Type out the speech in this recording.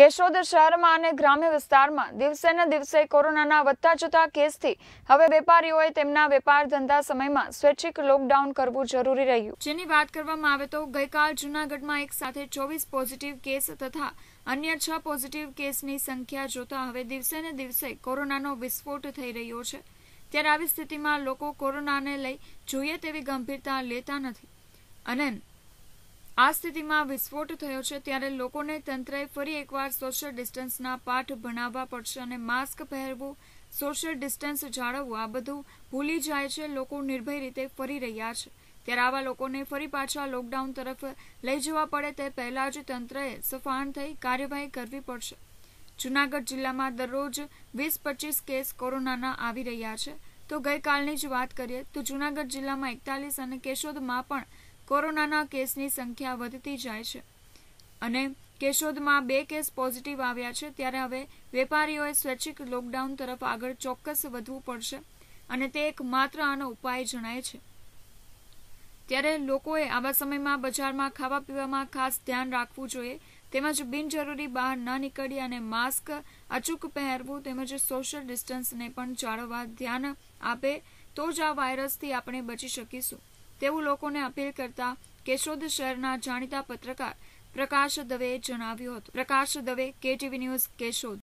કેશોદ શહેરમાં અને ગ્રામ્ય વિસ્તારમાં દિવસેને દિવસે કોરોનાના વધતા જતા કેસથી હવે વેપારીઓએ તેમના વેપાર ધંધા સમયમાં સ્વૈચ્છિક લોકડાઉન કરવું જરૂરી રહ્યું જેની વાત કરવામાં આવે તો ગઈકાલ જૂનાગઢમાં એક સાથે ચોવીસ પોઝિટિવ કેસ તથા અન્ય છ પોઝિટિવ કેસની સંખ્યા જોતા હવે દિવસેને દિવસે કોરોનાનો વિસ્ફોટ થઈ રહ્યો છે ત્યારે આવી સ્થિતિમાં લોકો કોરોનાને લઈ જોઈએ તેવી ગંભીરતા લેતા નથી અને આ સ્થિતિમાં વિસ્ફોટ થયો છે ત્યારે લોકોને તંત્રએ ફરી એકવાર સોશિયલ ડિસ્ટન્સના પાઠ ભણાવવા પડશે અને માસ્ક પહેરવું સોશિયલ ડિસ્ટન્સ જાળવવું આ બધું ભૂલી જાય છે લોકો નિર્ભય રીતે ફરી રહ્યા છે ત્યારે આવા લોકોને ફરી પાછા લોકડાઉન તરફ લઈ જવા પડે તે પહેલા જ તંત્રએ સફાન થઈ કાર્યવાહી કરવી પડશે જૂનાગઢ જિલ્લામાં દરરોજ વીસ પચીસ કેસ કોરોનાના આવી રહ્યા છે તો ગઈકાલની જ વાત કરીએ તો જૂનાગઢ જિલ્લામાં એકતાલીસ અને કેશોદમાં પણ કોરોનાના કેસની સંખ્યા વધતી જાય છે અને કેશોદમાં બે કેસ પોઝિટિવ આવ્યા છે ત્યારે હવે વેપારીઓએ સ્વૈચ્છિક લોકડાઉન તરફ આગળ ચોક્કસ વધવું પડશે અને તે એક માત્ર આનો ઉપાય જણાય છે ત્યારે લોકોએ આવા સમયમાં બજારમાં ખાવા પીવામાં ખાસ ધ્યાન રાખવું જોઈએ તેમજ બિનજરૂરી બહાર ન નીકળી અને માસ્ક અચૂક પહેરવું તેમજ સોશિયલ ડિસ્ટન્સને પણ જાળવવા ધ્યાન આપે તો જ આ વાયરસથી આપણે બચી શકીશું તેવું લોકોને અપીલ કરતા કેશોદ શહેરના જાણીતા પત્રકાર પ્રકાશ દવેએ જણાવ્યું હતું પ્રકાશ દવે કેટીવી ન્યૂઝ કેશોદ